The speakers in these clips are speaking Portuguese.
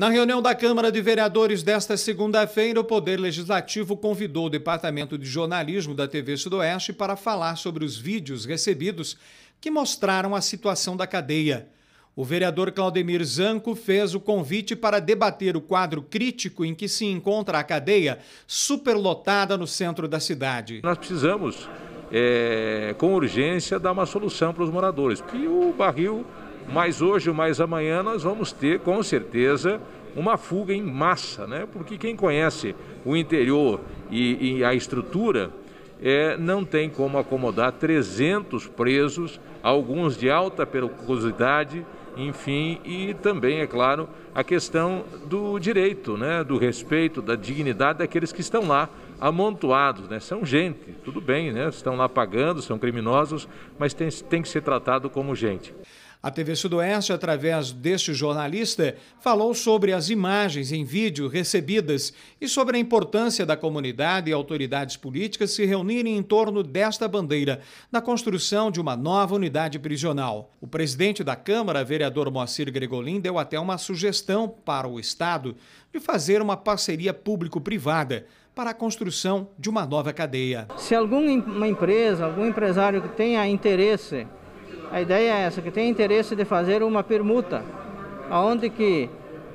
Na reunião da Câmara de Vereadores desta segunda-feira, o Poder Legislativo convidou o Departamento de Jornalismo da TV Sudoeste para falar sobre os vídeos recebidos que mostraram a situação da cadeia. O vereador Claudemir Zanco fez o convite para debater o quadro crítico em que se encontra a cadeia superlotada no centro da cidade. Nós precisamos, é, com urgência, dar uma solução para os moradores, porque o barril mas hoje, ou mais amanhã, nós vamos ter, com certeza, uma fuga em massa, né? Porque quem conhece o interior e, e a estrutura é, não tem como acomodar 300 presos, alguns de alta periculosidade, enfim, e também, é claro, a questão do direito, né, do respeito, da dignidade daqueles que estão lá amontoados, né? São gente, tudo bem, né? Estão lá pagando, são criminosos, mas tem, tem que ser tratado como gente. A TV Sudoeste, através deste jornalista, falou sobre as imagens em vídeo recebidas e sobre a importância da comunidade e autoridades políticas se reunirem em torno desta bandeira, na construção de uma nova unidade prisional. O presidente da Câmara, vereador Moacir Gregolin, deu até uma sugestão para o Estado de fazer uma parceria público-privada para a construção de uma nova cadeia. Se alguma empresa, algum empresário que tenha interesse a ideia é essa, que tem interesse de fazer uma permuta, aonde que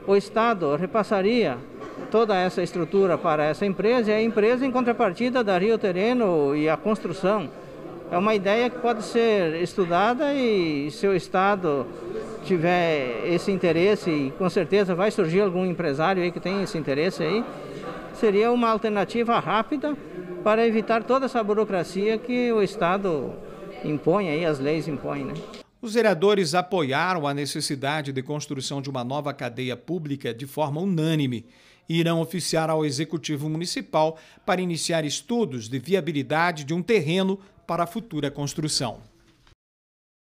o Estado repassaria toda essa estrutura para essa empresa e a empresa, em contrapartida, daria o terreno e a construção. É uma ideia que pode ser estudada e se o Estado tiver esse interesse, e com certeza vai surgir algum empresário aí que tem esse interesse aí, seria uma alternativa rápida para evitar toda essa burocracia que o Estado impõe aí, as leis impõem, né? Os vereadores apoiaram a necessidade de construção de uma nova cadeia pública de forma unânime e irão oficiar ao Executivo Municipal para iniciar estudos de viabilidade de um terreno para a futura construção.